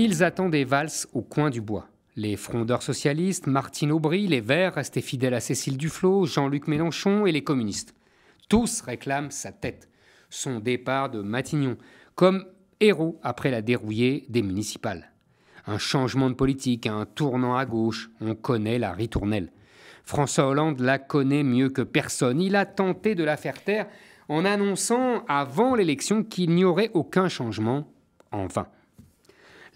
Ils des valses au coin du bois. Les frondeurs socialistes, Martine Aubry, les Verts restés fidèles à Cécile Duflot, Jean-Luc Mélenchon et les communistes. Tous réclament sa tête, son départ de Matignon, comme héros après la dérouillée des municipales. Un changement de politique, un tournant à gauche, on connaît la ritournelle. François Hollande la connaît mieux que personne. Il a tenté de la faire taire en annonçant avant l'élection qu'il n'y aurait aucun changement, en vain.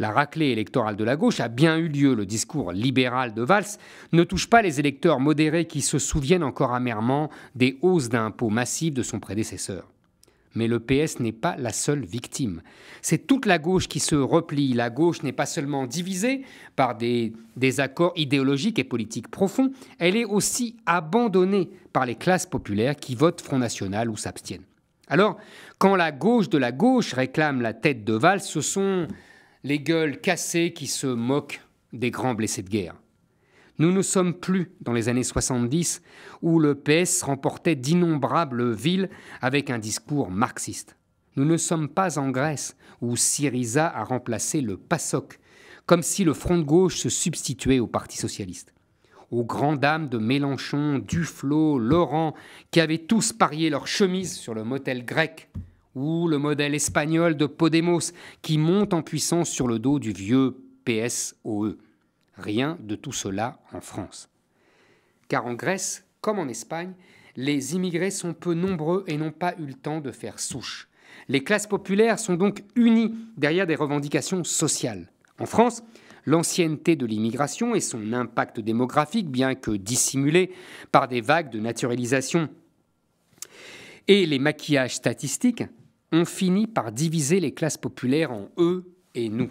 La raclée électorale de la gauche a bien eu lieu. Le discours libéral de Valls ne touche pas les électeurs modérés qui se souviennent encore amèrement des hausses d'impôts massives de son prédécesseur. Mais le PS n'est pas la seule victime. C'est toute la gauche qui se replie. La gauche n'est pas seulement divisée par des accords idéologiques et politiques profonds, elle est aussi abandonnée par les classes populaires qui votent Front National ou s'abstiennent. Alors, quand la gauche de la gauche réclame la tête de Valls, ce sont les gueules cassées qui se moquent des grands blessés de guerre. Nous ne sommes plus dans les années 70 où le PS remportait d'innombrables villes avec un discours marxiste. Nous ne sommes pas en Grèce où Syriza a remplacé le PASOK, comme si le front de gauche se substituait au Parti socialiste. Aux grandes dames de Mélenchon, Duflot, Laurent, qui avaient tous parié leur chemise sur le motel grec ou le modèle espagnol de Podemos qui monte en puissance sur le dos du vieux PSOE. Rien de tout cela en France. Car en Grèce, comme en Espagne, les immigrés sont peu nombreux et n'ont pas eu le temps de faire souche. Les classes populaires sont donc unies derrière des revendications sociales. En France, l'ancienneté de l'immigration et son impact démographique, bien que dissimulé par des vagues de naturalisation et les maquillages statistiques, on finit par diviser les classes populaires en eux et nous.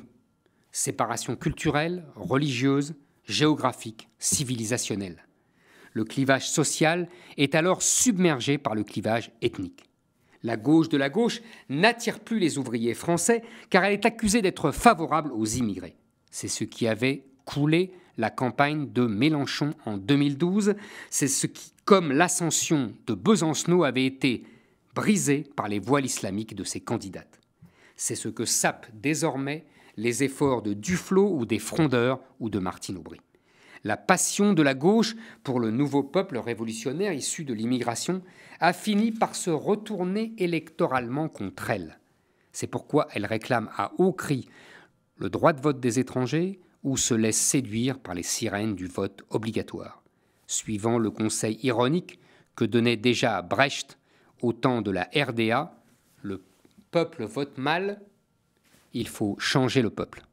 Séparation culturelle, religieuse, géographique, civilisationnelle. Le clivage social est alors submergé par le clivage ethnique. La gauche de la gauche n'attire plus les ouvriers français car elle est accusée d'être favorable aux immigrés. C'est ce qui avait coulé la campagne de Mélenchon en 2012, c'est ce qui, comme l'ascension de Besancenot, avait été brisée par les voiles islamiques de ses candidates. C'est ce que sapent désormais les efforts de Duflot ou des Frondeurs ou de Martine Aubry. La passion de la gauche pour le nouveau peuple révolutionnaire issu de l'immigration a fini par se retourner électoralement contre elle. C'est pourquoi elle réclame à haut cri le droit de vote des étrangers ou se laisse séduire par les sirènes du vote obligatoire, suivant le conseil ironique que donnait déjà Brecht au temps de la RDA, le peuple vote mal, il faut changer le peuple.